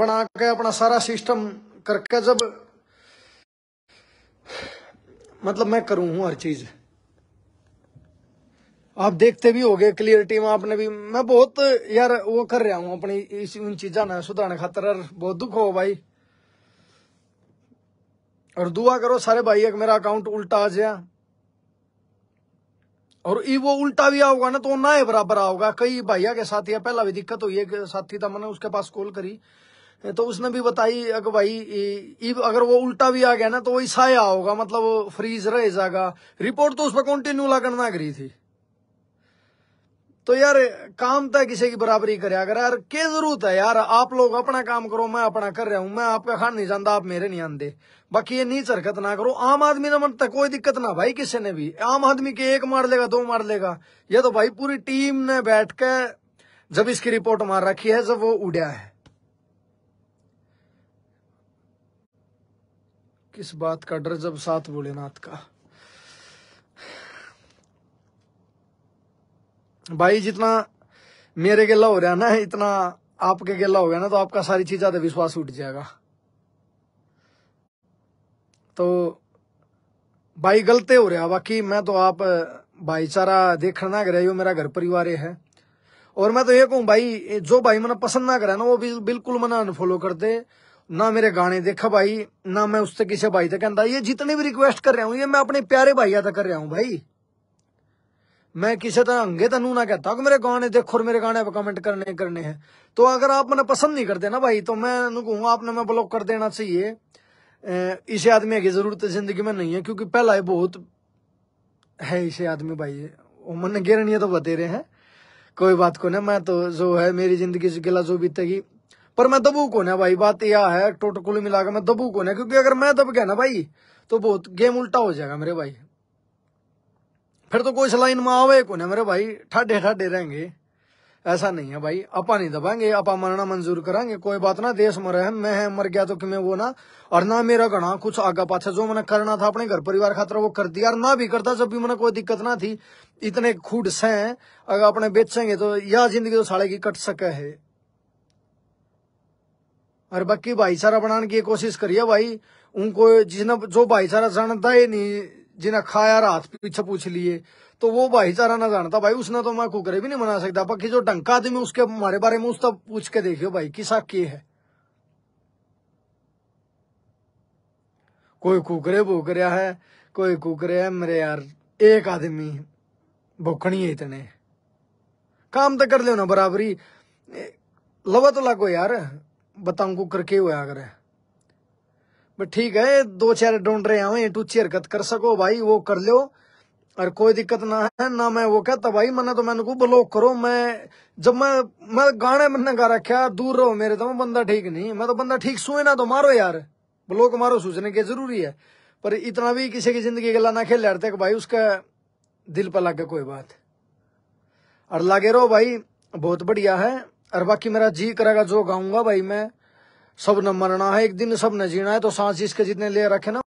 बना के अपना सारा सिस्टम करके जब मतलब मैं करूं हूं हर चीज आप देखते भी हो गए क्लियरिटी में आपने भी मैं बहुत यार वो कर रहा हूं अपनी इस उन चीजा ने सुधारने खातर बहुत दुख हो भाई और दुआ करो सारे भाई एक मेरा अकाउंट उल्टा आ जाए और ई वो उल्टा भी आओगा ना तो ना है बराबर आओगा कई भाइया के साथ या पहला भी दिक्कत हुई है साथी था मैंने उसके पास कॉल करी तो उसने भी बताई अगर भाई अगर वो उल्टा भी आ गया ना तो वो ईसाया होगा मतलब फ्रीज रह जाएगा रिपोर्ट तो उस पर कंटिन्यू लागण ना करी थी तो यार काम तो किसी की बराबरी करे अगर यार क्या जरूरत है यार आप लोग अपना काम करो मैं अपना कर रहा हूं मैं आपका खान नहीं जानता आप मेरे नहीं आंदे बाकी ये नीच हरकत ना करो आम आदमी ने मरता कोई दिक्कत ना भाई किसी ने भी आम आदमी के एक मार लेगा दो मार लेगा ये तो भाई पूरी टीम ने बैठ कर जब इसकी रिपोर्ट मार रखी है जब वो उड़ा है किस बात का डर जब साथ भोलेनाथ का भाई जितना मेरे गेला हो रहा ना इतना आपके गेला हो गया ना तो आपका सारी चीज ज्यादा विश्वास उठ जाएगा तो भाई गलते हो रहा बाकी मैं तो आप भाईचारा देखना हो मेरा घर परिवार है और मैं तो ये कहूं भाई जो भाई मैंने पसंद ना करे ना वो बिल्कुल मैंने अनफॉलो कर दे ना मेरे गाने देखा भाई ना मैं उससे किसी भाई तक कहता ये जितनी भी रिक्वेस्ट कर रहा हूं ये मैं अपने प्यारे भाई तक कर रहा हूं भाई मैं किसी तरह तो तनू ना कहता मेरे गाने देखो और मेरे गाने पर कमेंट करने करने हैं तो अगर आप मैंने पसंद नहीं करते ना भाई तो मैं कहूंगा आपने मैं ब्लॉक कर देना चाहिए इसे आदमी की जरूरत जिंदगी में नहीं है क्योंकि पहला है बहुत है इसे आदमी भाई मन गिरनी तो बतेरे हैं कोई बात को ना मैं तो जो है मेरी जिंदगी से गिला जो बीतेगी पर मैं दबू कौन है भाई बात यह है टोटो कुल मिलाकर मैं दबू कौन है क्योंकि अगर मैं दब गया ना भाई तो बहुत गेम उल्टा हो जाएगा मेरे भाई फिर तो कोई लाइन में आवे को ना मेरे भाई ठाडे ठाडे रहेंगे ऐसा नहीं है भाई अपा नहीं दबाएंगे अपा मरना मंजूर करेंगे कोई बात ना देश मरे है मैं है मर गया तो कि मैं वो ना और ना मेरा गणा कुछ आगा पाछा जो मैंने करना था अपने घर परिवार खातर वो कर दिया और ना भी करता जब भी मैंने कोई दिक्कत ना थी इतने खुड से अगर अपने बेचेंगे तो यह जिंदगी तो साड़े की कट सके है और बाकी भाईचारा बनाने की कोशिश करिए भाई उनको जिसने जो भाईचारा जानता ही नहीं जिन्हें खाया रात पीछे पूछ लिए तो वो भाईचारा ना जानता भाई उसने तो मैं कुकरे भी नहीं बना सकता बाकी जो डंका आदमी उसके हमारे बारे में उस तक पूछ के देखियो भाई किसा के है कोई कुकरे भूक रहा है कोई कुकरे है मेरे यार एक आदमी भुखनी है इतने काम तो कर लो ना बराबरी लवा तो लागो यार बताऊं करके हुआ करे बट ठीक है दो चेहरे ढूंढ रहे हैं टू चेयर कत कर सको भाई वो कर लो और कोई दिक्कत ना है ना मैं वो कहता भाई मैंने तो मैंने को ब्लॉक करो मैं जब मैं मैं गाने मैंने गा रखा दूर रहो मेरे तो बंदा ठीक नहीं मैं तो बंदा ठीक सुए ना तो मारो यार ब्लॉक मारो सोचने के जरूरी है पर इतना भी किसी की जिंदगी गला ना खेल रहते कि भाई उसका दिल पर लागे कोई बात और लागे रहो भाई बहुत बढ़िया है और बाकी मेरा जी करेगा जो गाऊंगा भाई मैं सब मरना है एक दिन सब ने जीना है तो सांस इसके जितने ले रखे ना